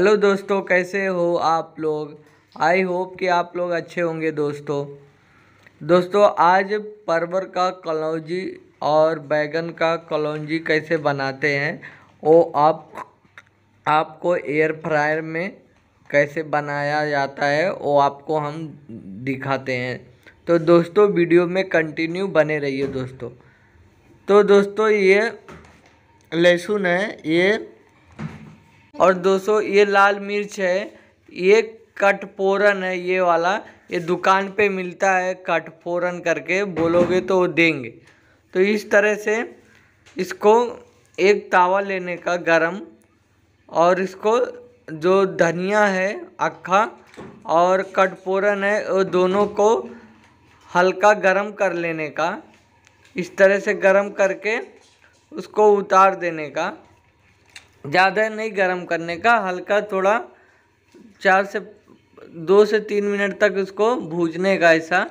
Hello दोस्तों कैसे हो आप लोग आई होप कि आप लोग अच्छे होंगे दोस्तों दोस्तों आज परवर का कलौजी और बैगन का कलौजी कैसे बनाते हैं वो आप आपको एयर फ्रायर में कैसे बनाया जाता है वो आपको हम दिखाते हैं तो दोस्तों वीडियो में कंटिन्यू बने रहिए दोस्तों तो दोस्तों ये लहसुन है ये और दोस्तों ये लाल मिर्च है ये कटपोरन है ये वाला ये दुकान पे मिलता है कटफोरन करके बोलोगे तो वो देंगे तो इस तरह से इसको एक तावा लेने का गरम और इसको जो धनिया है अक्खा और कटफोरन है वो दोनों को हल्का गरम कर लेने का इस तरह से गरम करके उसको उतार देने का ज़्यादा नहीं गर्म करने का हल्का थोड़ा चार से दो से तीन मिनट तक उसको भूजने का ऐसा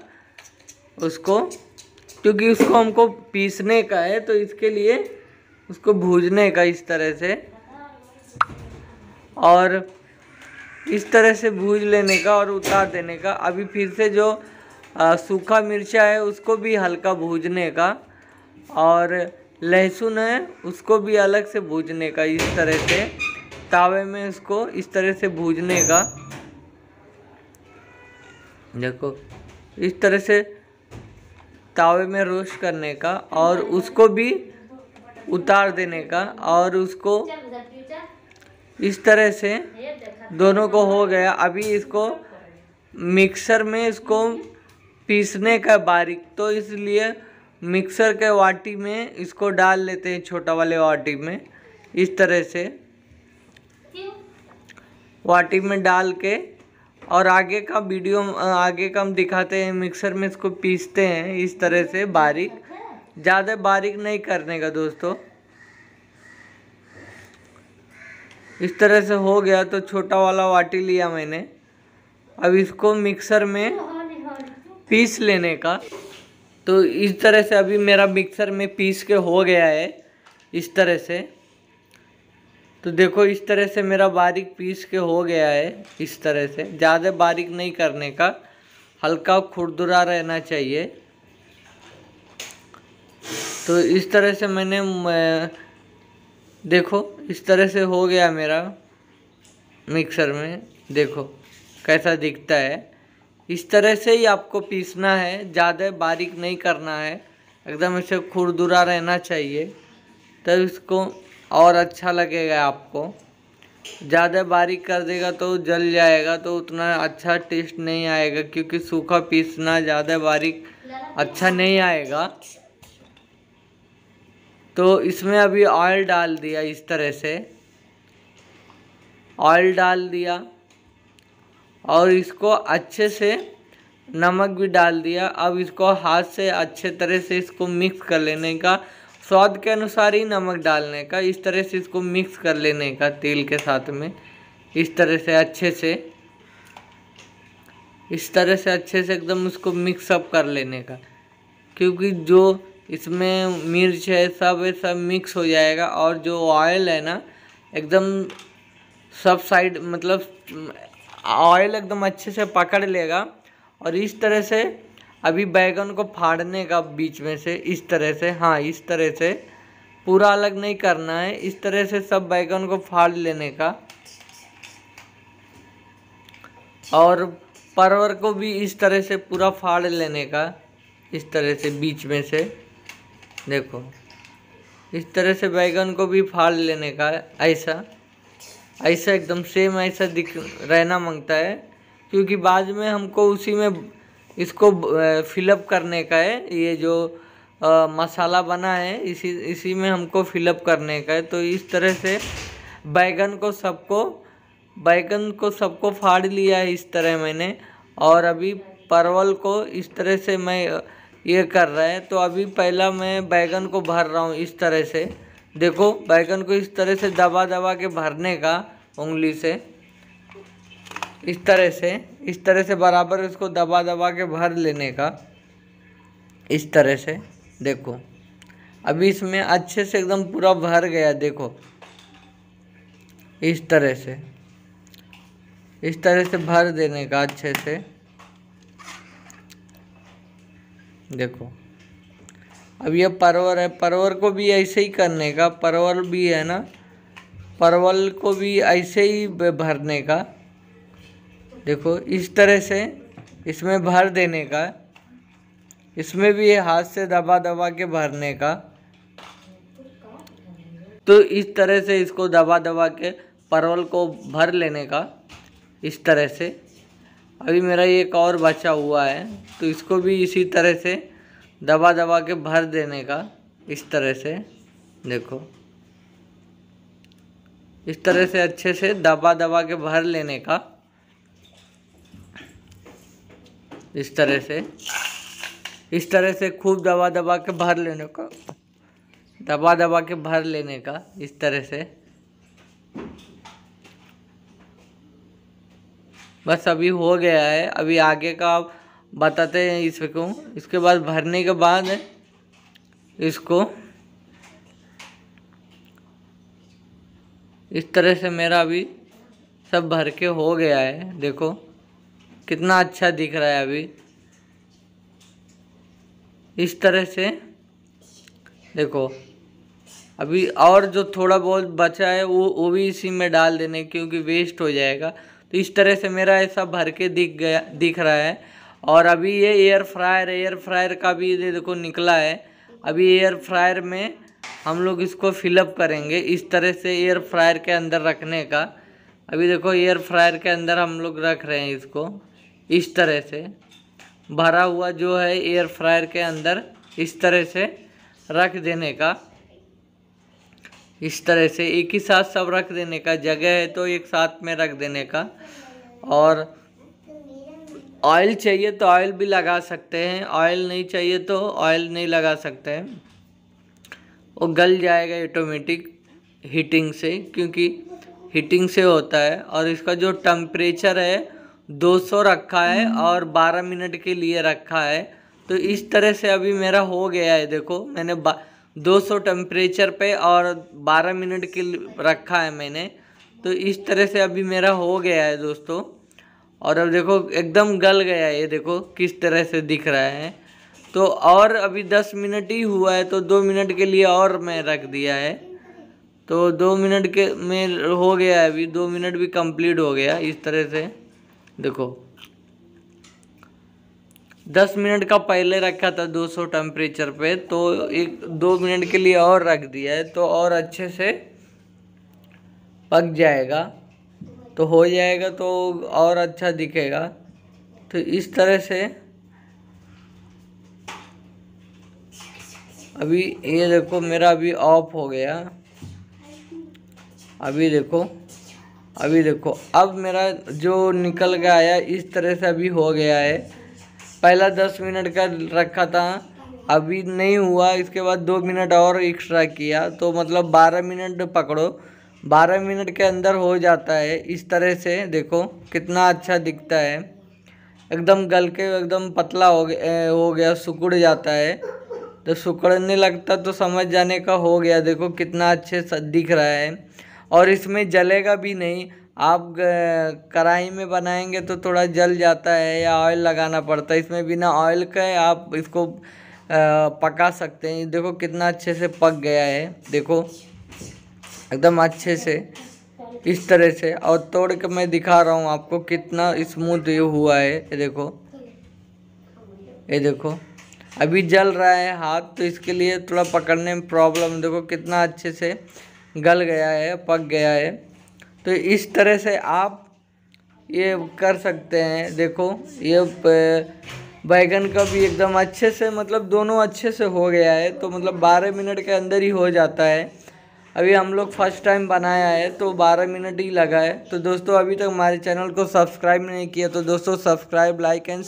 उसको क्योंकि उसको हमको पीसने का है तो इसके लिए उसको भूजने का इस तरह से और इस तरह से भूज लेने का और उतार देने का अभी फिर से जो सूखा मिर्चा है उसको भी हल्का भूजने का और लहसुन है उसको भी अलग से भूजने का इस तरह से तावे में उसको इस तरह से भूजने का देखो इस तरह से तावे में रोस्ट करने का और उसको भी उतार देने का और उसको इस तरह से दोनों को हो गया अभी इसको मिक्सर में इसको पीसने का बारीक तो इसलिए मिक्सर के वाटी में इसको डाल लेते हैं छोटा वाले वाटी में इस तरह से वाटी में डाल के और आगे का वीडियो आगे का हम दिखाते हैं मिक्सर में इसको पीसते हैं इस तरह से बारीक ज़्यादा बारीक नहीं करने का दोस्तों इस तरह से हो गया तो छोटा वाला वाटी लिया मैंने अब इसको मिक्सर में पीस लेने का तो इस तरह से अभी मेरा मिक्सर में पीस के हो गया है इस तरह से तो देखो इस तरह से मेरा बारीक पीस के हो गया है इस तरह से ज़्यादा बारीक नहीं करने का हल्का खुरदुरा रहना चाहिए तो इस तरह से मैंने देखो इस तरह से हो गया मेरा मिक्सर में देखो कैसा दिखता है इस तरह से ही आपको पीसना है ज़्यादा बारीक नहीं करना है एकदम इसे खुरदुरा रहना चाहिए तब तो इसको और अच्छा लगेगा आपको ज़्यादा बारीक कर देगा तो जल जाएगा तो उतना अच्छा टेस्ट नहीं आएगा क्योंकि सूखा पीसना ज़्यादा बारीक अच्छा नहीं आएगा तो इसमें अभी ऑयल डाल दिया इस तरह से ऑयल डाल दिया और इसको अच्छे से नमक भी डाल दिया अब इसको हाथ से अच्छे तरह से इसको मिक्स कर लेने का स्वाद के अनुसार ही नमक डालने का इस तरह से इसको मिक्स कर लेने का तेल के साथ में इस तरह से अच्छे से इस तरह से अच्छे से एकदम उसको मिक्सअप कर लेने का क्योंकि जो इसमें मिर्च है सब है सब मिक्स हो जाएगा और जो ऑयल है ना एकदम सब साइड मतलब ऑयल एकदम अच्छे से पकड़ लेगा और इस तरह से अभी बैगन को फाड़ने का बीच में से इस तरह से हाँ इस तरह से पूरा अलग नहीं करना है इस तरह से सब बैगन को फाड़ लेने का और परवर को भी इस तरह से पूरा फाड़ लेने का इस तरह से बीच में से देखो इस तरह से बैगन को भी फाड़ लेने का ऐसा ऐसा एकदम सेम ऐसा दिख रहना मांगता है क्योंकि बाद में हमको उसी में इसको फिलअप करने का है ये जो आ, मसाला बना है इसी इसी में हमको फिलअप करने का है तो इस तरह से बैगन को सबको बैगन को सबको फाड़ लिया है इस तरह मैंने और अभी परवल को इस तरह से मैं ये कर रहा है तो अभी पहला मैं बैगन को भर रहा हूँ इस तरह से देखो बैगन को इस तरह से दबा दबा के भरने का उंगली से इस तरह से इस तरह से बराबर इसको दबा दबा के भर लेने का इस तरह से देखो अभी इसमें अच्छे से एकदम पूरा भर गया देखो इस तरह से इस तरह से भर देने का अच्छे से देखो अब ये परवर है परवर को भी ऐसे ही करने का परवल भी है ना परवल को भी ऐसे ही भरने का देखो इस तरह से इसमें भर देने का इसमें भी हाथ से दबा दबा के भरने का तो इस तरह से इसको दबा दबा के परवल को भर लेने का इस तरह से अभी मेरा एक और बचा हुआ है तो इसको भी इसी तरह से दबा दबा के भर देने का इस तरह से देखो इस तरह से अच्छे से दबा दबा के भर लेने का इस तरह से इस तरह से खूब दबा दबा के भर लेने का दबा दबा के भर लेने का इस तरह से बस अभी हो गया है अभी आगे का आप बताते हैं इसको इसके बाद भरने के बाद इसको इस तरह से मेरा अभी सब भर के हो गया है देखो कितना अच्छा दिख रहा है अभी इस तरह से देखो अभी और जो थोड़ा बहुत बचा है वो वो भी इसी में डाल देने क्योंकि वेस्ट हो जाएगा तो इस तरह से मेरा ऐसा भर के दिख गया दिख रहा है और अभी ये एयर फ्रायर एयर फ्रायर का भी ये देखो निकला है अभी एयर फ्रायर में हम लोग इसको फिलअप करेंगे इस तरह से एयर फ्रायर के अंदर रखने का अभी देखो एयर फ्रायर के अंदर हम लोग रख रहे हैं इसको इस तरह से भरा हुआ जो है एयर फ्रायर के अंदर इस तरह से रख देने का इस तरह से एक ही साथ सब रख देने का जगह है तो एक साथ में रख देने का और ऑयल चाहिए तो ऑयल भी लगा सकते हैं ऑयल नहीं चाहिए तो ऑयल नहीं लगा सकते हैं वो गल जाएगा ऑटोमेटिक हीटिंग से क्योंकि हीटिंग से होता है और इसका जो टम्परेचर है 200 रखा है हम्म। और 12 मिनट के लिए रखा है तो इस तरह से अभी मेरा हो गया है देखो मैंने 200 टेम्परेचर पर और 12 मिनट के रखा है मैंने तो इस तरह से अभी मेरा हो गया है दोस्तों और अब देखो एकदम गल गया ये देखो किस तरह से दिख रहा है तो और अभी दस मिनट ही हुआ है तो दो मिनट के लिए और मैं रख दिया है तो दो मिनट के में हो गया है अभी दो मिनट भी कंप्लीट हो गया इस तरह से देखो दस मिनट का पहले रखा था दो सौ टेम्परेचर पर तो एक दो मिनट के लिए और रख दिया है तो और अच्छे से पक जाएगा तो हो जाएगा तो और अच्छा दिखेगा तो इस तरह से अभी ये देखो मेरा अभी ऑफ हो गया अभी देखो अभी देखो अब मेरा जो निकल के आया इस तरह से अभी हो गया है पहला दस मिनट का रखा था अभी नहीं हुआ इसके बाद दो मिनट और एक्स्ट्रा किया तो मतलब बारह मिनट पकड़ो बारह मिनट के अंदर हो जाता है इस तरह से देखो कितना अच्छा दिखता है एकदम गल के एकदम पतला हो गया हो गया सुकुड़ जाता है तो सुकड़ने लगता तो समझ जाने का हो गया देखो कितना अच्छे दिख रहा है और इसमें जलेगा भी नहीं आप कढ़ाई में बनाएंगे तो थोड़ा जल जाता है या ऑयल लगाना पड़ता है इसमें बिना ऑयल के आप इसको पका सकते हैं देखो कितना अच्छे से पक गया है देखो एकदम अच्छे से इस तरह से और तोड़ के मैं दिखा रहा हूँ आपको कितना स्मूथ ये हुआ है ये देखो ये देखो अभी जल रहा है हाथ तो इसके लिए थोड़ा पकड़ने में प्रॉब्लम देखो कितना अच्छे से गल गया है पक गया है तो इस तरह से आप ये कर सकते हैं देखो ये बैगन का भी एकदम अच्छे से मतलब दोनों अच्छे से हो गया है तो मतलब 12 मिनट के अंदर ही हो जाता है अभी हम लोग फर्स्ट टाइम बनाया है तो 12 मिनट ही लगा है तो दोस्तों अभी तक हमारे चैनल को सब्सक्राइब नहीं किया तो दोस्तों सब्सक्राइब लाइक एंड